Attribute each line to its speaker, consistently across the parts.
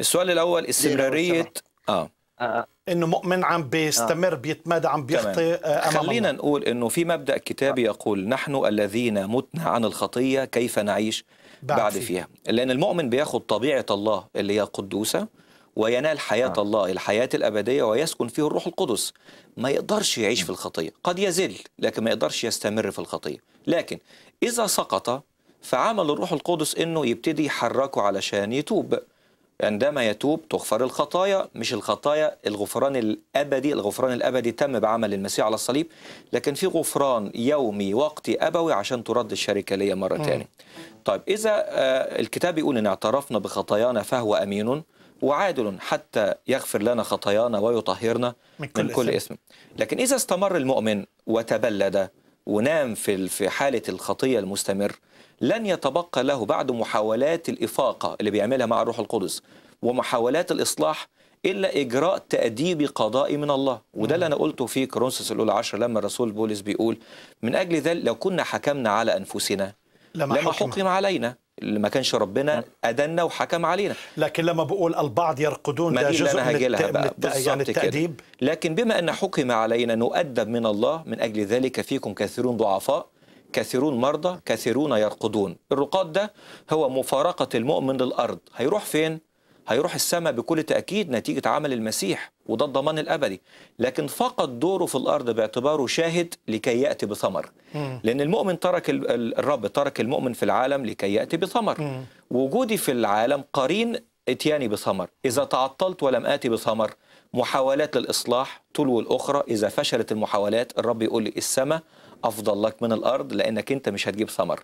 Speaker 1: السؤال الاول استمراريه آه. اه انه مؤمن عم بيستمر آه. بيتمادى عم بيخطئ آه، امام خلينا نقول انه في مبدا كتابي يقول نحن الذين متنا عن الخطيه كيف نعيش بعد, بعد فيها لان المؤمن بياخد طبيعه الله اللي هي قدوسه وينال حياه آه. الله الحياه الابديه ويسكن فيه الروح القدس ما يقدرش يعيش في الخطيه قد يزل لكن ما يقدرش يستمر في الخطيه لكن اذا سقط فعمل الروح القدس انه يبتدي يحركه علشان يتوب عندما يتوب تغفر الخطايا مش الخطايا الغفران الابدي الغفران الابدي تم بعمل المسيح على الصليب لكن في غفران يومي وقتي ابوي عشان ترد الشركه ليا مره ثانيه طيب اذا آه، الكتاب بيقول ان اعترفنا بخطايانا فهو امين وعادل حتى يغفر لنا خطايانا ويطهرنا من كل, من كل اسم. لكن اذا استمر المؤمن وتبلد ونام في في حاله الخطيه المستمر لن يتبقى له بعد محاولات الإفاقة اللي بيعملها مع الروح القدس ومحاولات الإصلاح إلا إجراء تأديب قضائي من الله وده اللي أنا قلته في كورنثوس الأولى عشر لما الرسول بولس بيقول من أجل ذلك لو كنا حكمنا على أنفسنا لما, لما حكم. حكم علينا اللي ما كانش ربنا نعم. أدنا وحكم علينا لكن لما بقول البعض يرقدون ده جزء من, الت... من يعني التأديب كده. لكن بما أن حكم علينا نؤدب من الله من أجل ذلك فيكم كثيرون ضعفاء كثيرون مرضى كثيرون يرقدون الرقاد ده هو مفارقة المؤمن للأرض هيروح فين؟ هيروح السماء بكل تأكيد نتيجة عمل المسيح وده الضمان الأبدي لكن فقط دوره في الأرض باعتباره شاهد لكي يأتي بثمر لأن المؤمن ترك الرب ترك المؤمن في العالم لكي يأتي بثمر وجودي في العالم قرين اتياني بثمر إذا تعطلت ولم آتي بثمر محاولات للإصلاح تلو الأخرى إذا فشلت المحاولات الرب يقول لي السماء أفضل لك من الأرض لأنك أنت مش هتجيب ثمر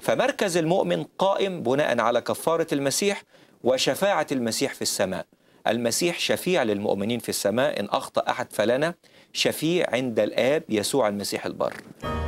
Speaker 1: فمركز المؤمن قائم بناء على كفارة المسيح وشفاعة المسيح في السماء المسيح شفيع للمؤمنين في السماء إن أخطأ أحد فلنا شفيع عند الآب يسوع المسيح البر